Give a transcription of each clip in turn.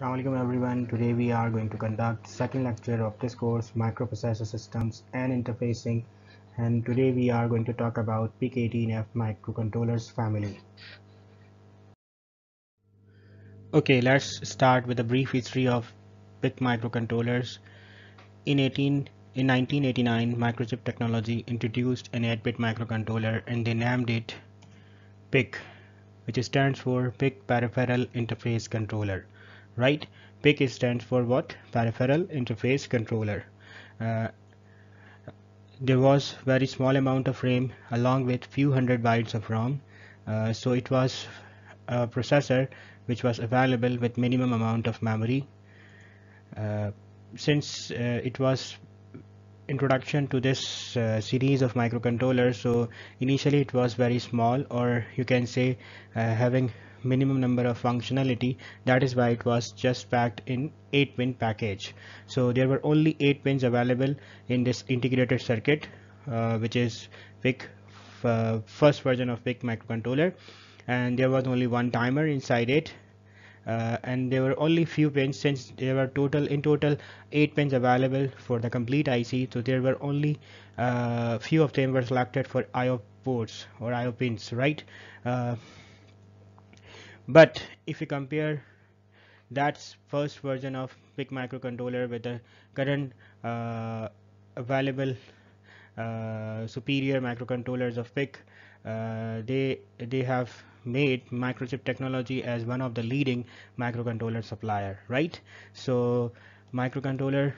Assalamualaikum everyone. Today we are going to conduct second lecture of this course microprocessor systems and interfacing and today we are going to talk about PIC18F microcontrollers family. Okay, let's start with a brief history of PIC microcontrollers. In 18 in 1989, Microchip Technology introduced an 8-bit microcontroller and they named it PIC, which stands for PIC Peripheral Interface Controller right? PIC stands for what? Peripheral Interface Controller. Uh, there was very small amount of RAM along with few hundred bytes of ROM. Uh, so it was a processor which was available with minimum amount of memory. Uh, since uh, it was introduction to this uh, series of microcontrollers so initially it was very small or you can say uh, having minimum number of functionality that is why it was just packed in 8 pin package so there were only 8 pins available in this integrated circuit uh, which is PIC uh, first version of PIC microcontroller and there was only one timer inside it uh, and there were only few pins since there were total in total eight pins available for the complete IC so there were only uh, few of them were selected for IO ports or IO pins right uh, but if you compare that first version of PIC microcontroller with the current uh, available uh, superior microcontrollers of PIC uh, they they have made microchip technology as one of the leading microcontroller supplier right so microcontroller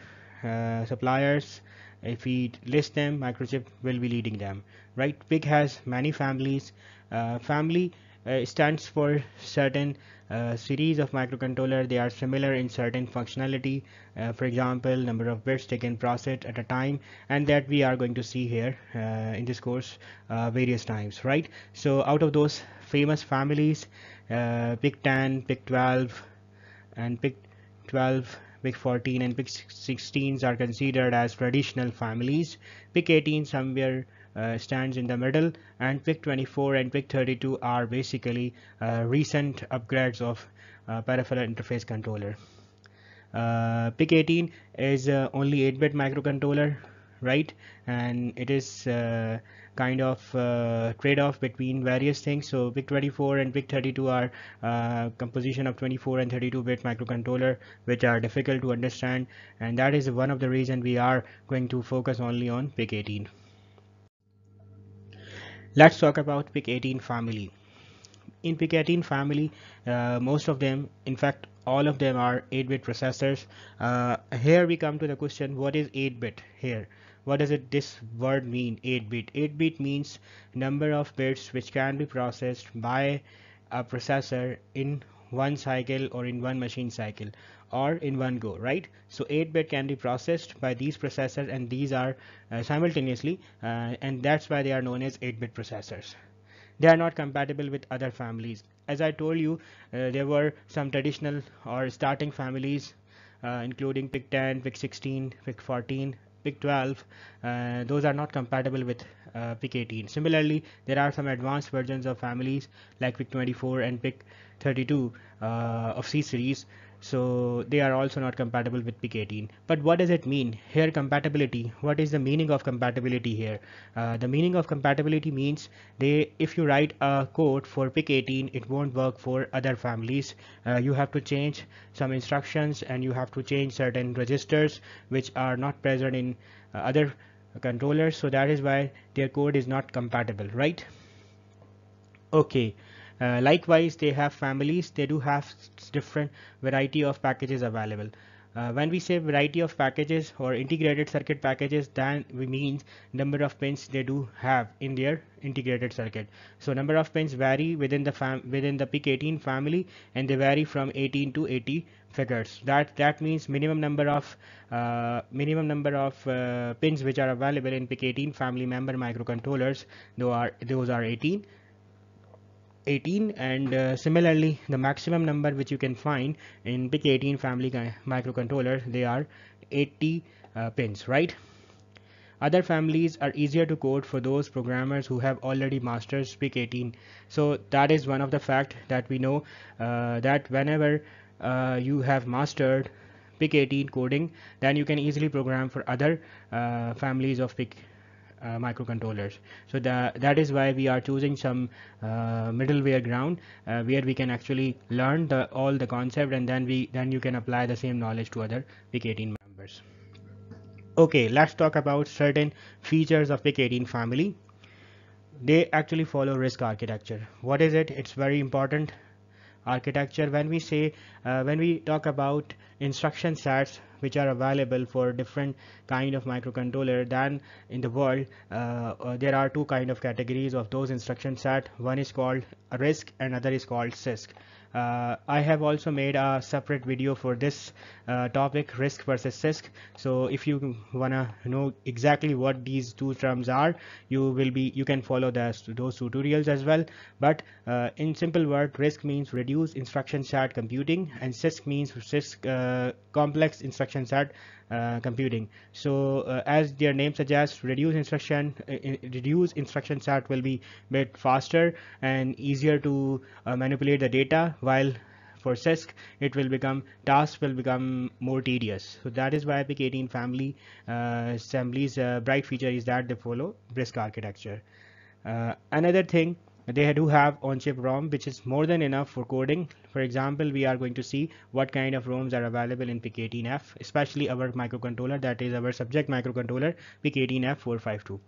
uh, suppliers if we list them microchip will be leading them right PIC has many families uh, family uh, stands for certain uh, series of microcontroller they are similar in certain functionality uh, for example number of bits they can process at a time and that we are going to see here uh, in this course uh, various times right so out of those famous families uh, PIC 10 PIC 12 and PIC 12 Pick 14 and pick 16s are considered as traditional families. Pick 18 somewhere uh, stands in the middle and PIC 24 and PIC 32 are basically uh, recent upgrades of uh, peripheral interface controller. Uh, PIC 18 is uh, only 8-bit microcontroller right and it is uh, kind of uh, trade-off between various things so pic 24 and pic 32 are uh, composition of 24 and 32 bit microcontroller which are difficult to understand and that is one of the reason we are going to focus only on pic 18 let's talk about pic 18 family in pic 18 family uh, most of them in fact all of them are 8-bit processors uh, here we come to the question what is 8-bit here what does it this word mean 8-bit 8-bit means number of bits which can be processed by a processor in one cycle or in one machine cycle or in one go right so 8 bit can be processed by these processors and these are uh, simultaneously uh, and that's why they are known as 8 bit processors they are not compatible with other families as i told you uh, there were some traditional or starting families uh, including PIC 10 PIC 16 PIC 14 PIC12 uh, those are not compatible with uh, PIC18 similarly there are some advanced versions of families like PIC24 and PIC32 uh, of C series so they are also not compatible with PIC18 but what does it mean here compatibility what is the meaning of compatibility here uh, the meaning of compatibility means they if you write a code for PIC18 it won't work for other families uh, you have to change some instructions and you have to change certain registers which are not present in uh, other controllers so that is why their code is not compatible right okay uh, likewise they have families they do have different variety of packages available uh, when we say variety of packages or integrated circuit packages then we means number of pins they do have in their integrated circuit so number of pins vary within the fam within the pic 18 family and they vary from 18 to 80 figures that that means minimum number of uh, minimum number of uh, pins which are available in pic 18 family member microcontrollers though are those are 18 18 and uh, similarly the maximum number which you can find in PIC 18 family microcontroller they are 80 uh, pins right other families are easier to code for those programmers who have already mastered PIC 18 so that is one of the fact that we know uh, that whenever uh, you have mastered PIC 18 coding then you can easily program for other uh, families of PIC uh, microcontrollers so the, that is why we are choosing some uh, middleware ground uh, where we can actually learn the, all the concept and then we then you can apply the same knowledge to other PIC18 members okay let's talk about certain features of PIC18 family they actually follow risk architecture what is it it's very important architecture when we say uh, when we talk about instruction sets which are available for different kind of microcontroller than in the world uh, uh there are two kind of categories of those instruction set one is called RISC and other is called CISC uh, I have also made a separate video for this uh, topic risk versus CISC so if you wanna know exactly what these two terms are you will be you can follow those, those tutorials as well but uh, in simple word risk means reduce instruction set computing and CISC means CISC uh, complex instruction set uh, computing so uh, as their name suggests reduce instruction uh, reduce instruction set will be bit faster and easier to manipulate the data while for CISC, it will become tasks will become more tedious. So that is why PIC18 family uh, uh, bright feature is that they follow brisk architecture. Uh, another thing they do have on-chip ROM which is more than enough for coding. For example, we are going to see what kind of ROMs are available in pic 18 f especially our microcontroller that is our subject microcontroller pic 18 f 452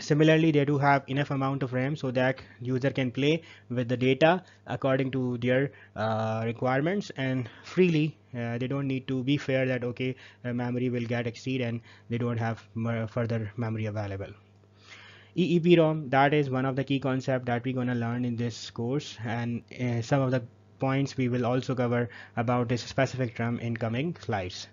Similarly, they do have enough amount of RAM so that user can play with the data according to their uh, requirements and freely. Uh, they don't need to be fair that okay, uh, memory will get exceed and they don't have uh, further memory available. EEPROM, that is one of the key concept that we're gonna learn in this course and uh, some of the points we will also cover about this specific term in coming slides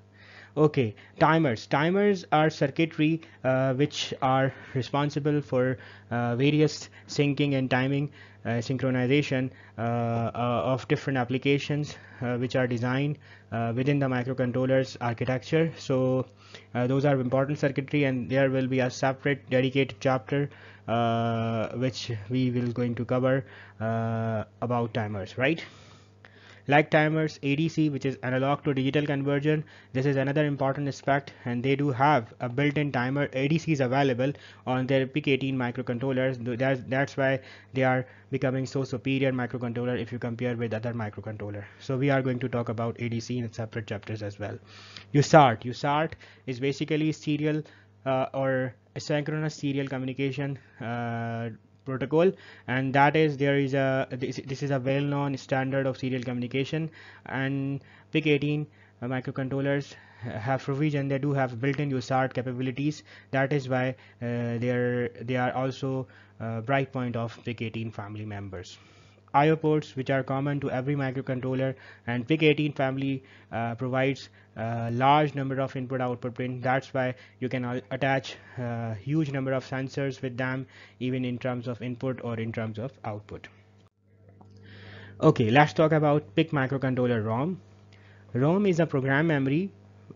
okay timers timers are circuitry uh, which are responsible for uh, various syncing and timing uh, synchronization uh, uh, of different applications uh, which are designed within the microcontroller's architecture so those are important circuitry and there will be a separate dedicated chapter which we will going to cover about timers right like timers, ADC, which is analog to digital conversion, this is another important aspect and they do have a built-in timer ADCs available on their PIC18 microcontrollers. That's, that's why they are becoming so superior microcontroller if you compare with other microcontroller. So we are going to talk about ADC in separate chapters as well. USART. USART is basically serial uh, or asynchronous serial communication uh, protocol and that is there is a this, this is a well-known standard of serial communication and PIC18 uh, microcontrollers have provision they do have built-in USART capabilities that is why uh, they are they are also uh, bright point of PIC18 family members IO ports which are common to every microcontroller and PIC18 family uh, provides a uh, large number of input output pins that's why you can uh, attach a uh, huge number of sensors with them even in terms of input or in terms of output. Okay let's talk about PIC microcontroller ROM. ROM is a program memory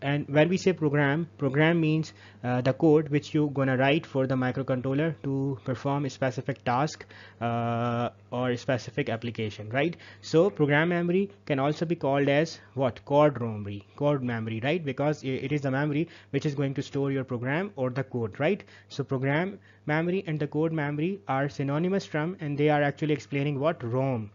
and when we say program program means uh, the code which you gonna write for the microcontroller to perform a specific task uh, or specific application right so program memory can also be called as what Code memory code memory right because it is the memory which is going to store your program or the code right so program memory and the code memory are synonymous term and they are actually explaining what ROM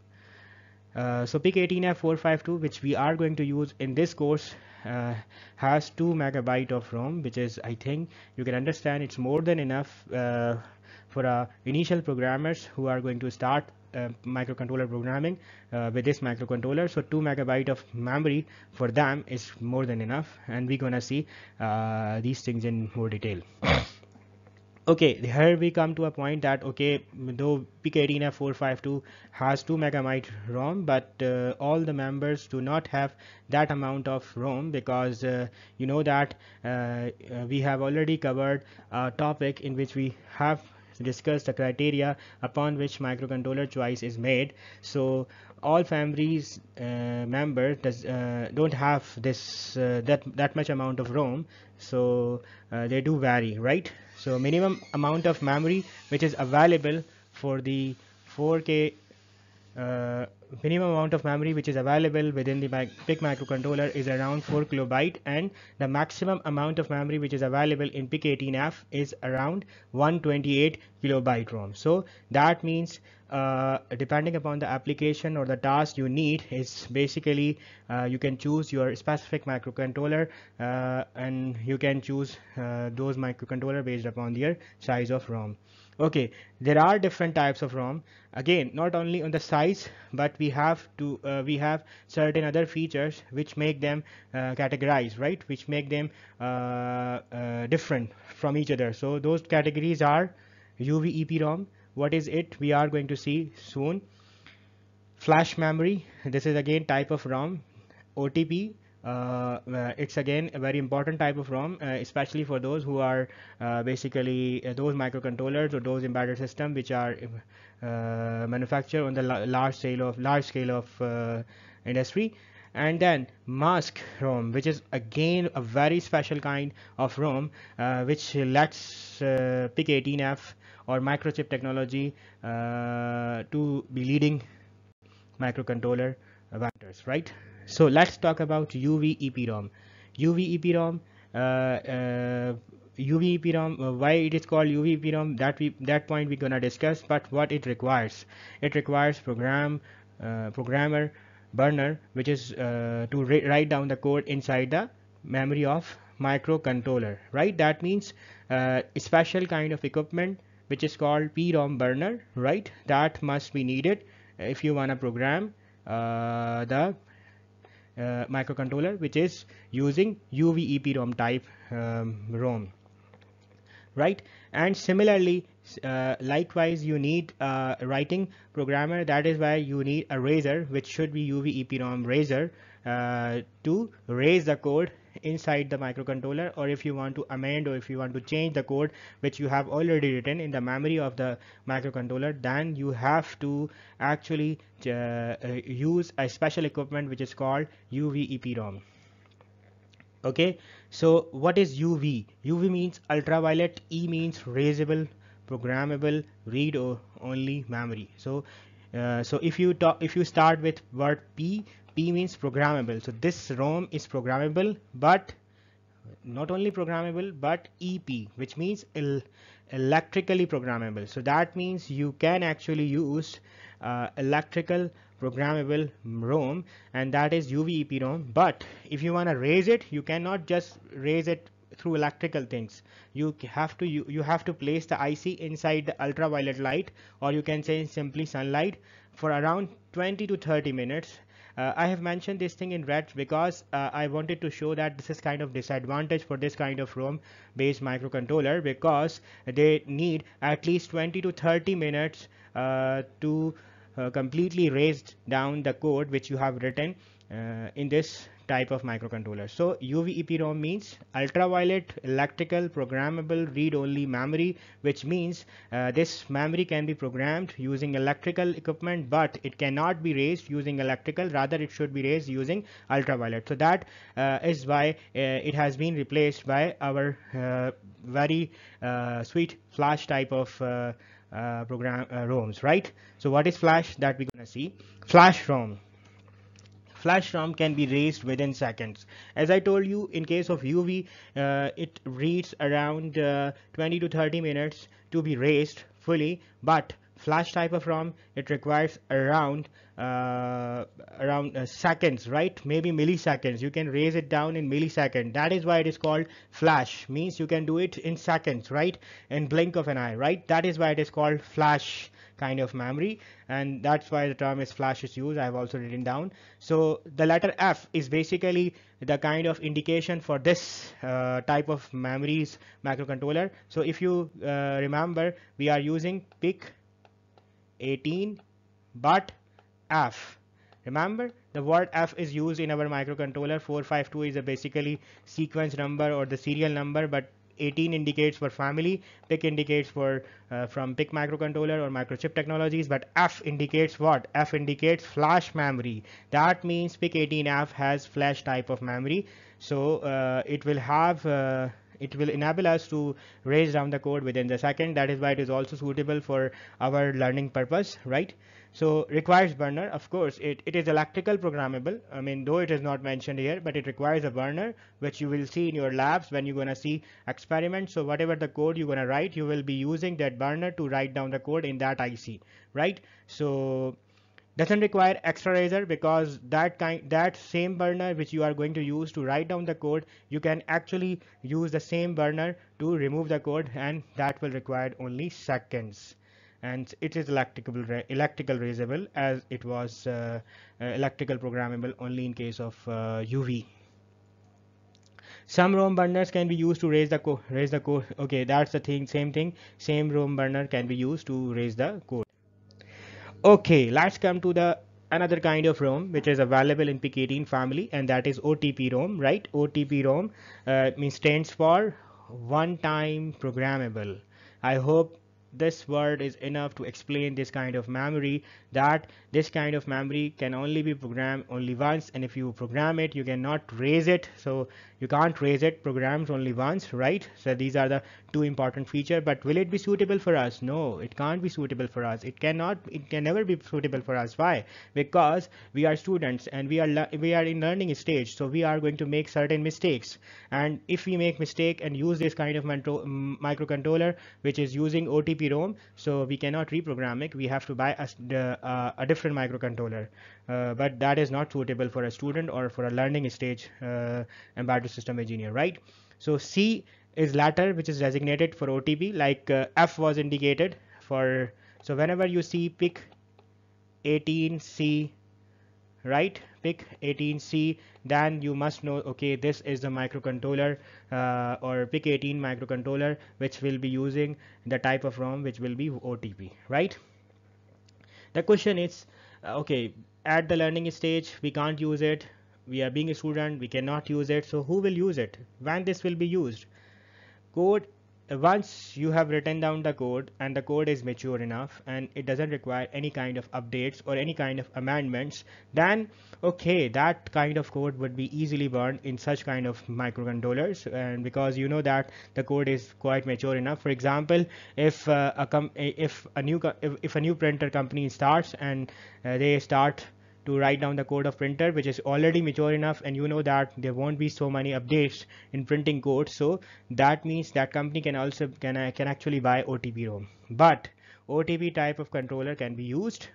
uh, so PIC18F452 which we are going to use in this course uh, has 2 megabyte of ROM which is I think you can understand it's more than enough uh, for uh, initial programmers who are going to start uh, microcontroller programming uh, with this microcontroller so 2 megabyte of memory for them is more than enough and we're gonna see uh, these things in more detail okay here we come to a point that okay though pkdna 452 has 2 megabyte rom but uh, all the members do not have that amount of rom because uh, you know that uh, uh, we have already covered a topic in which we have discussed the criteria upon which microcontroller choice is made so all families uh, members does, uh, don't have this uh, that that much amount of ROM so uh, they do vary right so minimum amount of memory which is available for the 4k uh, minimum amount of memory which is available within the PIC microcontroller is around 4 kilobyte and the maximum amount of memory which is available in PIC18F is around 128 kilobyte ROM. So that means uh, depending upon the application or the task you need is basically uh, you can choose your specific microcontroller uh, and you can choose uh, those microcontroller based upon their size of ROM okay there are different types of rom again not only on the size but we have to uh, we have certain other features which make them uh, categorized right which make them uh, uh different from each other so those categories are uv rom what is it we are going to see soon flash memory this is again type of rom otp uh, uh, it's again a very important type of ROM, uh, especially for those who are basically those microcontrollers or those embedded system which are manufactured on the large scale of large scale of industry and then mask ROM which is again a very special kind of ROM uh, which lets uh, PIC18F or microchip technology uh, to be leading microcontroller vendors right so let's talk about UV EPROM. UV EPROM, uh, uh, UV EPROM, uh, why it is called UV EPROM, that, we, that point we're gonna discuss, but what it requires. It requires program, uh, programmer, burner, which is uh, to write down the code inside the memory of microcontroller, right? That means a uh, special kind of equipment which is called PROM burner, right? That must be needed if you wanna program the uh, microcontroller which is using UVEP ROM type um, ROM right and similarly uh, likewise you need a writing programmer that is why you need a razor which should be UVEP ROM razor uh, to raise the code inside the microcontroller or if you want to amend or if you want to change the code which you have already written in the memory of the microcontroller then you have to actually uh, uh use a special equipment which is called UV EPROM okay so what is UV UV means ultraviolet E means raisable programmable read only memory so uh, so if you talk if you start with word p p means programmable so this rom is programmable but not only programmable but ep which means el electrically programmable so that means you can actually use uh, electrical programmable ROM and that is UVEP ROM but if you want to raise it you cannot just raise it through electrical things you have to you, you have to place the IC inside the ultraviolet light or you can say simply sunlight for around 20 to 30 minutes uh, I have mentioned this thing in red because uh, I wanted to show that this is kind of disadvantage for this kind of ROM based microcontroller because they need at least 20 to 30 minutes uh, to uh, completely raise down the code which you have written uh, in this type of microcontroller. So UV EPROM means ultraviolet electrical programmable read-only memory which means uh, this memory can be programmed using electrical equipment but it cannot be raised using electrical rather it should be raised using ultraviolet. So that uh, is why uh, it has been replaced by our uh, very uh, sweet flash type of program ROMs right. So what is flash that we're gonna see? Flash ROM flash RAM can be raised within seconds. As I told you, in case of UV, uh, it reads around uh, 20 to 30 minutes to be raised fully, but flash type of ROM, it requires around uh, around uh, seconds right maybe milliseconds you can raise it down in millisecond that is why it is called flash means you can do it in seconds right in blink of an eye right that is why it is called flash kind of memory and that's why the term is flash is used i've also written down so the letter f is basically the kind of indication for this uh, type of memories microcontroller so if you uh, remember we are using pic 18 but f Remember, the word F is used in our microcontroller. 452 is a basically sequence number or the serial number, but 18 indicates for family, PIC indicates for uh, from PIC microcontroller or microchip technologies, but F indicates what? F indicates flash memory. That means PIC 18F has flash type of memory. So uh, it will have uh, it will enable us to raise down the code within the second that is why it is also suitable for our learning purpose right so requires burner of course it, it is electrical programmable I mean though it is not mentioned here but it requires a burner which you will see in your labs when you're gonna see experiments so whatever the code you're gonna write you will be using that burner to write down the code in that IC right so doesn't require extra razor because that kind that same burner which you are going to use to write down the code you can actually use the same burner to remove the code and that will require only seconds and it is electrical electrical erasable, as it was uh, uh, electrical programmable only in case of UV uh, some ROM burners can be used to raise the code raise the code okay that's the thing same thing same ROM burner can be used to raise the code okay let's come to the another kind of ROM which is available in PK18 family and that is OTP ROM right OTP ROM uh, means stands for one time programmable I hope this word is enough to explain this kind of memory that this kind of memory can only be programmed only once and if you program it you cannot raise it so you can't raise it programs only once right so these are the two important feature but will it be suitable for us no it can't be suitable for us it cannot it can never be suitable for us why because we are students and we are we are in learning stage so we are going to make certain mistakes and if we make mistake and use this kind of microcontroller which is using otp rom so we cannot reprogram it we have to buy a, a, uh, a different microcontroller uh, but that is not suitable for a student or for a learning stage uh, embedded system engineer, right? So C is latter, which is designated for OTP, like uh, F was indicated for. So whenever you see pick 18C, right? Pick 18C, then you must know, okay, this is the microcontroller uh, or pick 18 microcontroller, which will be using the type of ROM, which will be OTP, right? The question is, okay, at the learning stage we can't use it we are being a student we cannot use it so who will use it when this will be used code once you have written down the code and the code is mature enough and it doesn't require any kind of updates or any kind of amendments then okay that kind of code would be easily burned in such kind of microcontrollers and because you know that the code is quite mature enough for example if uh, a if a new if, if a new printer company starts and uh, they start to write down the code of printer which is already mature enough and you know that there won't be so many updates in printing code so that means that company can also can, can actually buy OTP ROM but OTP type of controller can be used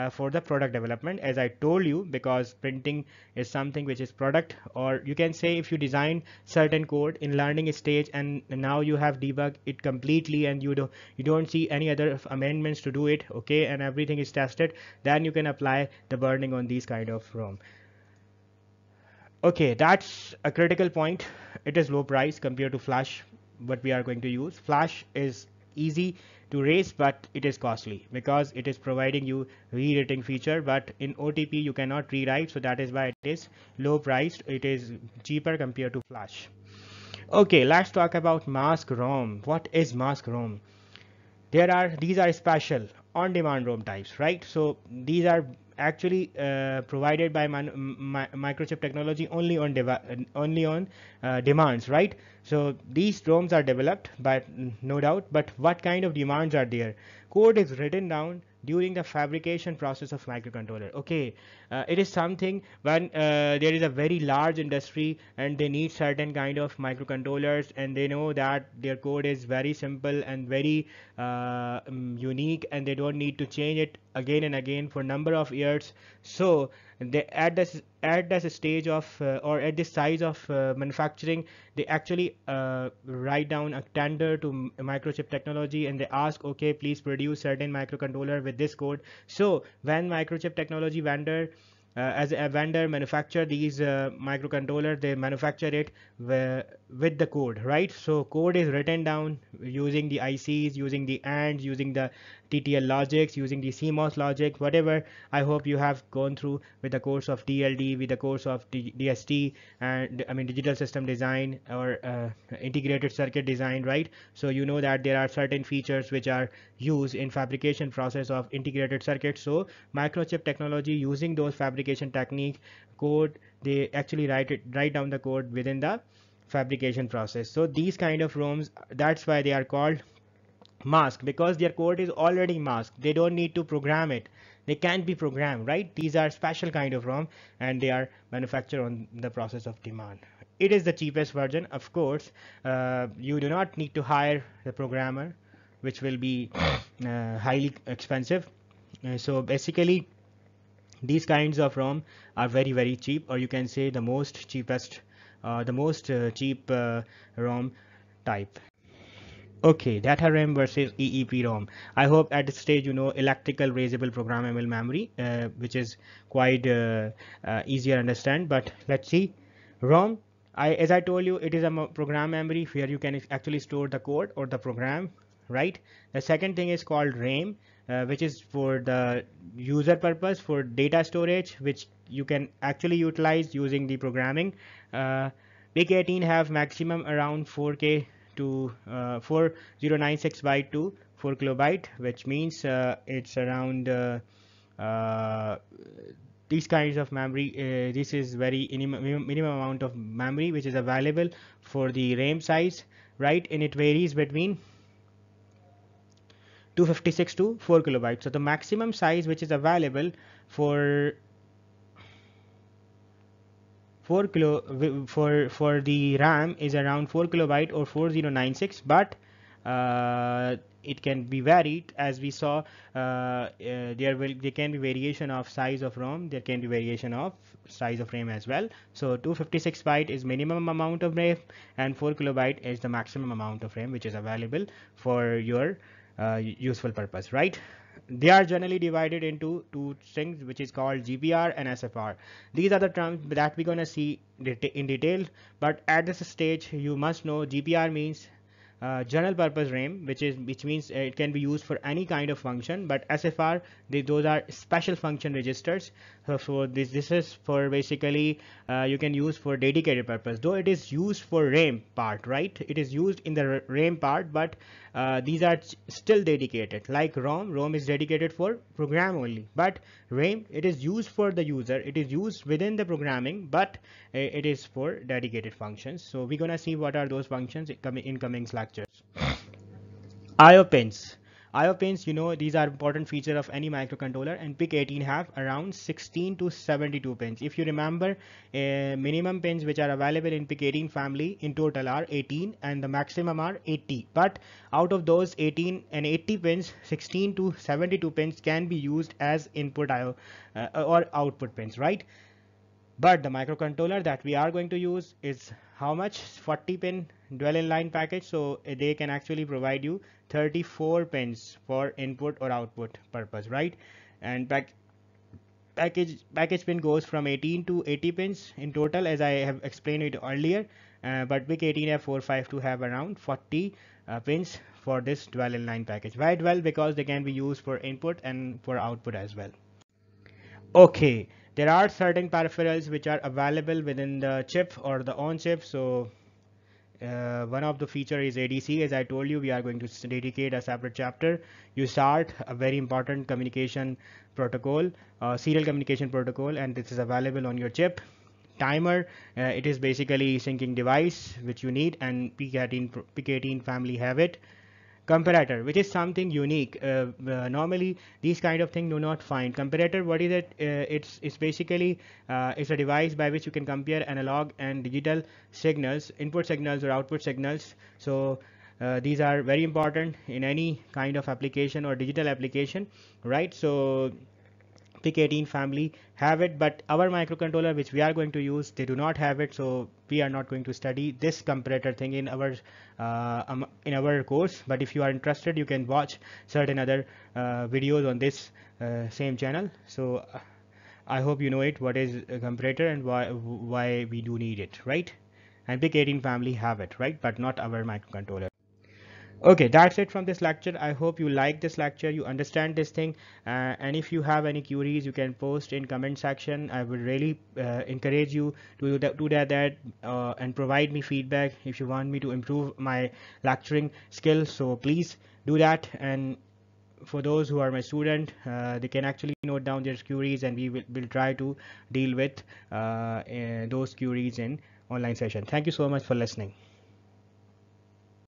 uh, for the product development as I told you because printing is something which is product or you can say if you design certain code in learning stage and now you have debugged it completely and you don't you don't see any other amendments to do it okay and everything is tested then you can apply the burning on these kind of ROM okay that's a critical point it is low price compared to flash what we are going to use flash is easy to race but it is costly because it is providing you rewriting feature but in OTP you cannot rewrite so that is why it is low priced it is cheaper compared to flash okay let's talk about mask ROM what is mask ROM there are these are special on-demand ROM types right so these are actually uh, provided by microchip technology only on only on uh, demands right so these roms are developed but no doubt but what kind of demands are there code is written down during the fabrication process of microcontroller okay uh, it is something when uh, there is a very large industry and they need certain kind of microcontrollers and they know that their code is very simple and very uh, unique and they don't need to change it again and again for number of years so they at this at this stage of uh, or at this size of uh, manufacturing they actually uh, write down a tender to microchip technology and they ask okay please produce certain microcontroller with this code so when microchip technology vendor uh, as a vendor manufacture these uh, microcontroller they manufacture it with the code right so code is written down using the ICs using the ANDs using the TTL logics, using the CMOS logic, whatever I hope you have gone through with the course of DLD, with the course of D DST, and I mean digital system design or uh, integrated circuit design, right? So you know that there are certain features which are used in fabrication process of integrated circuits. So microchip technology using those fabrication technique code, they actually write it, write down the code within the fabrication process so these kind of rooms that's why they are called mask because their code is already masked they don't need to program it they can not be programmed right these are special kind of rom and they are manufactured on the process of demand it is the cheapest version of course uh, you do not need to hire the programmer which will be uh, highly expensive uh, so basically these kinds of rom are very very cheap or you can say the most cheapest uh, the most uh, cheap uh, rom type Okay, data RAM versus EEPROM. I hope at this stage you know electrical raisable programmable memory, uh, which is quite uh, uh, easier to understand. But let's see, ROM. I, as I told you, it is a program memory where you can actually store the code or the program, right? The second thing is called RAM, uh, which is for the user purpose for data storage, which you can actually utilize using the programming. Uh, Big 18 have maximum around 4K to uh, 4096 by 2 4 kilobyte which means uh, it's around uh, uh these kinds of memory uh, this is very minimum amount of memory which is available for the RAM size right and it varies between 256 to 4 kilobytes so the maximum size which is available for 4 kilo for for the RAM is around 4 kilobyte or 4096 but uh, it can be varied as we saw uh, uh, there will there can be variation of size of ROM there can be variation of size of RAM as well so 256 byte is minimum amount of RAM and 4 kilobyte is the maximum amount of RAM which is available for your uh, useful purpose right they are generally divided into two strings which is called GPR and SFR. These are the terms that we're gonna see in detail but at this stage you must know GPR means uh, general purpose RAM which is which means uh, it can be used for any kind of function but SFR they, those are special function registers so this this is for basically uh, you can use for dedicated purpose though it is used for RAM part right it is used in the RAM part but uh, these are still dedicated like ROM ROM is dedicated for program only but RAM it is used for the user it is used within the programming but uh, it is for dedicated functions so we're gonna see what are those functions coming incoming slack manufacturers. IO pins. IO pins, you know, these are important feature of any microcontroller and PIC18 have around 16 to 72 pins. If you remember, uh, minimum pins which are available in PIC18 family in total are 18 and the maximum are 80. But out of those 18 and 80 pins, 16 to 72 pins can be used as input IO uh, eh, or output pins, right? but the microcontroller that we are going to use is how much 40 pin dual inline package so they can actually provide you 34 pins for input or output purpose right and back package package pin goes from 18 to 80 pins in total as I have explained it earlier uh, but BIC 18F452 have around 40 uh, pins for this in inline package why 12 because they can be used for input and for output as well okay there are certain peripherals which are available within the chip or the on chip so uh, one of the feature is ADC as I told you we are going to dedicate a separate chapter you start a very important communication protocol uh, serial communication protocol and this is available on your chip timer uh, it is basically syncing device which you need and PK18 PK18 family have it comparator which is something unique uh, uh, normally these kind of thing do not find comparator what is it uh, it's it's basically uh, it's a device by which you can compare analog and digital signals input signals or output signals so uh, these are very important in any kind of application or digital application right so PIC18 family have it but our microcontroller which we are going to use they do not have it so we are not going to study this comparator thing in our uh, um, in our course but if you are interested you can watch certain other uh, videos on this uh, same channel so uh, I hope you know it what is a comparator and why why we do need it right and PIC18 family have it right but not our microcontroller okay that's it from this lecture i hope you like this lecture you understand this thing uh, and if you have any queries you can post in comment section i would really uh, encourage you to do that, that uh, and provide me feedback if you want me to improve my lecturing skill so please do that and for those who are my student uh, they can actually note down their queries and we will, will try to deal with uh, eh, those queries in online session thank you so much for listening